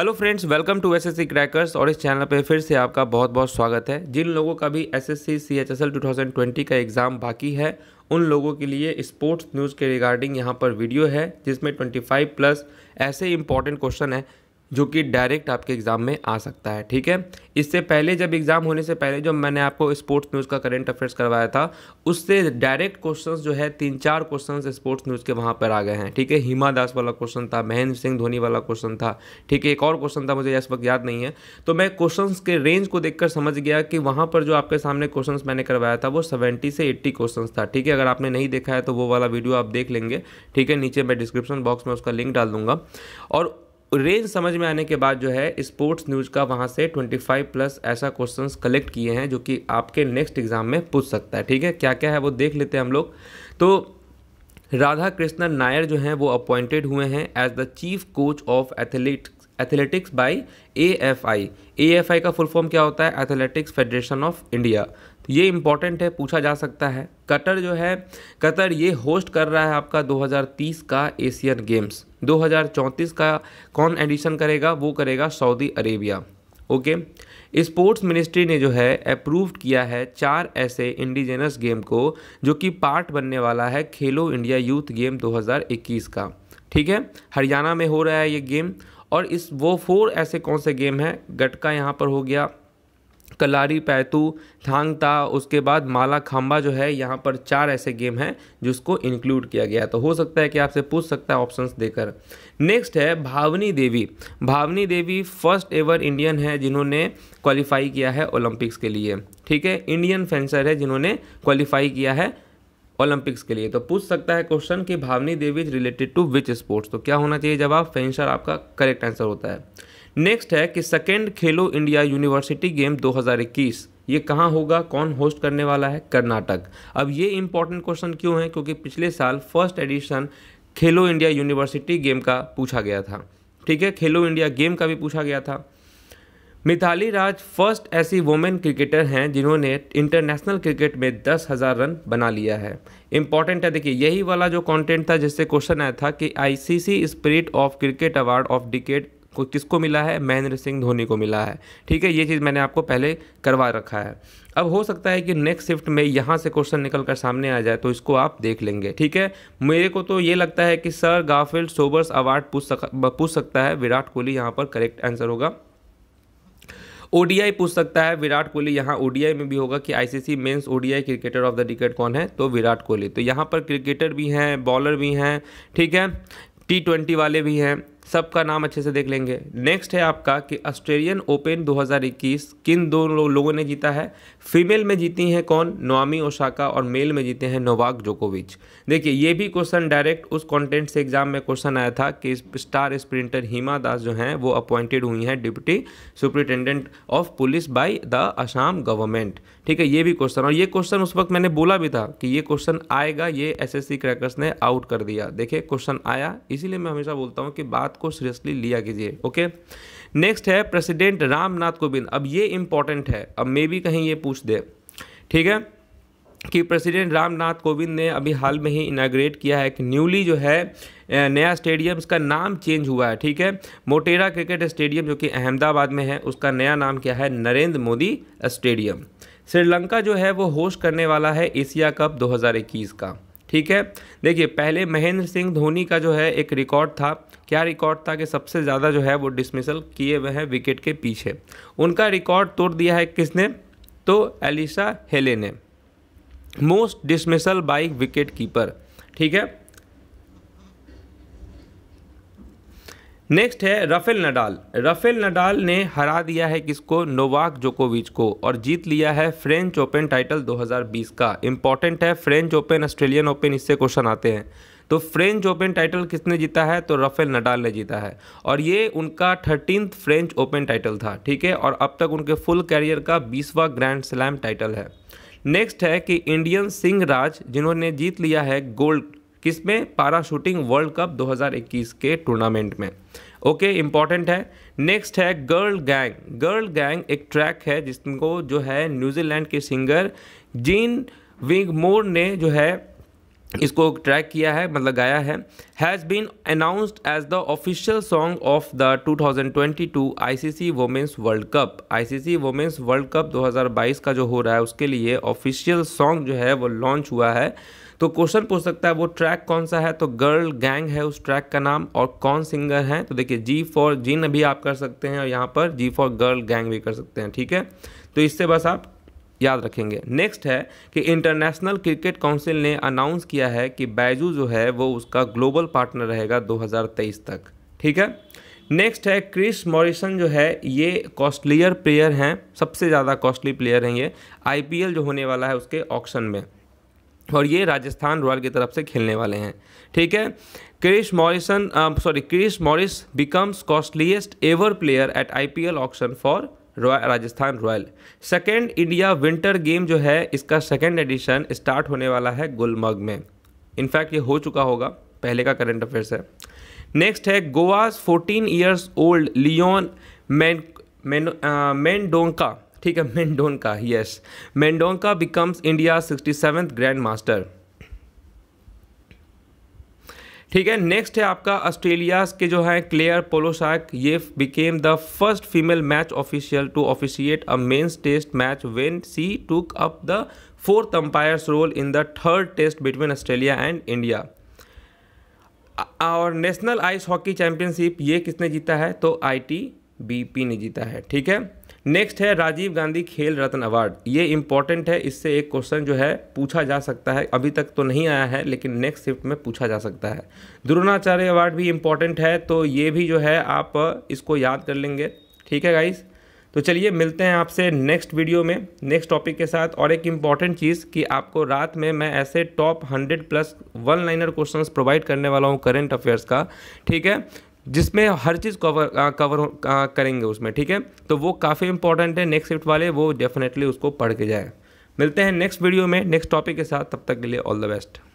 hello friends welcome to SSC crackers और इस channel पे फिर से आपका बहुत बहुत स्वागत है जिन लोगों का भी एसएससी सीएचएसएल 2020 का एग्ज़ाम बाकी है उन लोगों के लिए स्पोर्ट्स न्यूज़ के रिगार्डिंग यहाँ पर वीडियो है जिसमें 25 प्लस ऐसे इंपॉर्टेंट क्वेश्चन है जो कि डायरेक्ट आपके एग्ज़ाम में आ सकता है ठीक है इससे पहले जब एग्ज़ाम होने से पहले जो मैंने आपको स्पोर्ट्स न्यूज़ का करंट अफेयर्स करवाया था उससे डायरेक्ट क्वेश्चन जो है तीन चार क्वेश्चन स्पोर्ट्स न्यूज़ के वहाँ पर आ गए हैं ठीक है हिमा दास वाला क्वेश्चन था महेंद्र सिंह धोनी वाला क्वेश्चन था ठीक है एक और क्वेश्चन था मुझे इस वक्त याद नहीं है तो मैं क्वेश्चन के रेंज को देखकर समझ गया कि वहाँ पर जो आपके सामने क्वेश्चन मैंने करवाया था वो सेवेंटी से एट्टी क्वेश्चन था ठीक है अगर आपने नहीं देखा है तो वो वाला वीडियो आप देख लेंगे ठीक है नीचे मैं डिस्क्रिप्शन बॉक्स में उसका लिंक डाल दूंगा और रेंज समझ में आने के बाद जो है स्पोर्ट्स न्यूज़ का वहाँ से 25 प्लस ऐसा क्वेश्चंस कलेक्ट किए हैं जो कि आपके नेक्स्ट एग्ज़ाम में पूछ सकता है ठीक है क्या क्या है वो देख लेते हैं हम लोग तो राधा कृष्णन नायर जो हैं वो अपॉइंटेड हुए हैं as the chief coach of athlete athletics by A F I A F I का फुल फॉर्म क्या होता है एथलेटिक्स फेडरेशन ऑफ इंडिया तो ये इंपॉर्टेंट है पूछा जा सकता है कतर जो है कतर ये होस्ट कर रहा है आपका 2030 का एशियन गेम्स 2034 का कौन एडिशन करेगा वो करेगा Saudi Arabia okay sports ministry ने जो है अप्रूव्ड किया है चार ऐसे इंडिजिनस गेम को जो कि पार्ट बनने वाला है खेलो इंडिया यूथ गेम 2021 का ठीक है हरियाणा में हो रहा है ये गेम और इस वो फोर ऐसे कौन से गेम हैं गटका यहाँ पर हो गया कलारी पैतू थांगता उसके बाद माला खाम्बा जो है यहाँ पर चार ऐसे गेम हैं जिसको इंक्लूड किया गया तो हो सकता है कि आपसे पूछ सकता है ऑप्शंस देकर नेक्स्ट है Bhavani Devi Bhavani Devi first ever Indian है जिन्होंने क्वालिफाई किया है ओलंपिक्स के लिए ठीक है इंडियन फेंसर है जिन्होंने क्वालिफाई किया है ओलंपिक्स के लिए तो पूछ सकता है क्वेश्चन कि Bhavani Devi is related to which sports तो क्या होना चाहिए जवाब फैंसर आपका करेक्ट आंसर होता है नेक्स्ट है कि सेकेंड खेलो इंडिया यूनिवर्सिटी गेम 2021 ये कहाँ होगा कौन होस्ट करने वाला है कर्नाटक अब ये इंपॉर्टेंट क्वेश्चन क्यों है क्योंकि पिछले साल first edition Khelo India university game का पूछा गया था ठीक है खेलो इंडिया गेम का भी पूछा गया था मिथाली राज फर्स्ट ऐसी वुमेन क्रिकेटर हैं जिन्होंने इंटरनेशनल क्रिकेट में दस हज़ार रन बना लिया है इंपॉर्टेंट है देखिए यही वाला जो कंटेंट था जिससे क्वेश्चन आया था कि ICC spirit of cricket award of decade को किसको मिला है महेंद्र सिंह धोनी को मिला है ठीक है ये चीज़ मैंने आपको पहले करवा रखा है अब हो सकता है कि नेक्स्ट शिफ्ट में यहाँ से क्वेश्चन निकल कर सामने आ जाए तो इसको आप देख लेंगे ठीक है मेरे को तो ये लगता है कि सर गाफिल्ड सोबर्स अवार्ड पूछ सक पूछ सकता है विराट कोहली यहाँ पर करेक्ट आंसर होगा ओडीआई पूछ सकता है विराट कोहली यहाँ ओडीआई में भी होगा कि ICC men's ODI cricketer of the decade कौन है तो विराट कोहली तो यहाँ पर क्रिकेटर भी हैं बॉलर भी हैं ठीक है टी ट्वेंटी वाले भी हैं सबका नाम अच्छे से देख लेंगे नेक्स्ट है आपका कि ऑस्ट्रेलियन ओपन 2021 किन दो लोगों ने जीता है फीमेल में जीती हैं कौन नोआमी ओशाका और मेल में जीते हैं नोवाक जोकोविच देखिए ये भी क्वेश्चन डायरेक्ट उस कंटेंट से एग्जाम में क्वेश्चन आया था कि स्टार स्प्रिंटर हीमा दास जो हैं वो अपॉइंटेड हुई हैं deputy superintendent of police by the Assam government ठीक है ये भी क्वेश्चन और ये क्वेश्चन उस वक्त मैंने बोला भी था कि ये क्वेश्चन आएगा ये एस क्रैकर्स ने आउट कर दिया देखिए क्वेश्चन आया इसीलिए मैं हमेशा बोलता हूँ कि बात को सीरियसली लिया कीजिए ओके नेक्स्ट है प्रेसिडेंट रामनाथ कोविंद अब ये इंपॉर्टेंट है अब मे भी कहीं ये पूछ दे ठीक है कि प्रेसिडेंट रामनाथ कोविंद ने अभी हाल में ही इनाग्रेट किया है कि न्यूली जो है नया स्टेडियम इसका नाम चेंज हुआ है ठीक है मोटेरा क्रिकेट स्टेडियम जो कि अहमदाबाद में है उसका नया नाम क्या है नरेंद्र मोदी स्टेडियम श्रीलंका जो है वो होस्ट करने वाला है एशिया कप 2021 का ठीक है देखिए पहले महेंद्र सिंह धोनी का जो है एक रिकॉर्ड था क्या रिकॉर्ड था कि सबसे ज़्यादा जो है वो डिसमिसल किए हुए हैं विकेट के पीछे उनका रिकॉर्ड तोड़ दिया है किसने तो एलिसा हेले ने most dismissal by wicket keeper ठीक है नेक्स्ट है रफेल नडाल रफेल नडाल ने हरा दिया है किसको नोवाक जोकोविच को और जीत लिया है फ्रेंच ओपन टाइटल 2020 का इम्पॉर्टेंट है फ्रेंच ओपन ऑस्ट्रेलियन ओपन इससे क्वेश्चन आते हैं तो फ्रेंच ओपन टाइटल किसने जीता है तो राफेल नडाल ने जीता है और ये उनका थर्टीन फ्रेंच ओपन टाइटल था ठीक है और अब तक उनके फुल कैरियर का बीसवा ग्रैंड स्लैम टाइटल है नेक्स्ट है कि इंडियन सिंह राज जिन्होंने जीत लिया है गोल्ड किस में पारा शूटिंग वर्ल्ड कप 2021 के टूर्नामेंट में ओके इम्पॉर्टेंट है नेक्स्ट है गर्ल गैंग गर्ल गैंग एक ट्रैक है जिसको जो है न्यूजीलैंड के सिंगर जीन विंग मोर ने जो है इसको ट्रैक किया है मतलब गाया है has been announced as the official song of the 2022 ICC women's world cup ICC women's world cup 2022 का जो हो रहा है उसके लिए ऑफिशियल सॉन्ग जो है वो लॉन्च हुआ है तो क्वेश्चन पूछ सकता है वो ट्रैक कौन सा है तो गर्ल गैंग है उस ट्रैक का नाम और कौन सिंगर है तो देखिए जी फॉर जिन भी आप कर सकते हैं और यहाँ पर जी फॉर गर्ल गैंग भी कर सकते हैं ठीक है तो इससे बस आप याद रखेंगे नेक्स्ट है कि इंटरनेशनल क्रिकेट काउंसिल ने अनाउंस किया है कि बैजू जो है वो उसका ग्लोबल पार्टनर रहेगा 2023 तक ठीक है नेक्स्ट है क्रिस मॉरिसन जो है ये कॉस्टलियर प्लेयर हैं सबसे ज़्यादा कॉस्टली प्लेयर हैं ये आईपीएल जो होने वाला है उसके ऑक्शन में और ये राजस्थान रॉयल की तरफ से खेलने वाले हैं ठीक है Chris Morrison sorry Chris Morris becomes costliest ever player at IPL auction for Rajasthan Royal second India winter game जो है इसका सेकेंड एडिशन स्टार्ट होने वाला है गुलमर्ग में इनफैक्ट ये हो चुका होगा पहले का करंट अफेयर्स है नेक्स्ट है गोवाज 14 ईयर्स ओल्ड लियोन मैन मैन मेंडोंका ठीक है का यस का becomes India sixty seventh grand master ठीक है नेक्स्ट है आपका ऑस्ट्रेलिया के जो है क्लेयर पोलोसाक ये became the first female match official to officiate a men's test match when she took up the fourth umpire's role in the third test between Australia and India और national ice hockey championship ये किसने जीता है तो ITBP ने जीता है ठीक है नेक्स्ट है राजीव गांधी खेल रत्न अवार्ड ये इंपॉर्टेंट है इससे एक क्वेश्चन जो है पूछा जा सकता है अभी तक तो नहीं आया है लेकिन नेक्स्ट शिफ्ट में पूछा जा सकता है द्रोणाचार्य अवार्ड भी इंपॉर्टेंट है तो ये भी जो है आप इसको याद कर लेंगे ठीक है गाइस तो चलिए मिलते हैं आपसे नेक्स्ट वीडियो में नेक्स्ट टॉपिक के साथ और एक इम्पॉर्टेंट चीज़ कि आपको रात में मैं ऐसे top hundred plus one liner question provide करने वाला हूँ करेंट अफेयर्स का ठीक है जिसमें हर चीज़ कवर आ, कवर आ, करेंगे उसमें ठीक है तो वो काफ़ी इंपॉर्टेंट है नेक्स्ट शिफ्ट वाले वो डेफिनेटली उसको पढ़ के जाए मिलते हैं नेक्स्ट वीडियो में नेक्स्ट टॉपिक के साथ तब तक के लिए ऑल द बेस्ट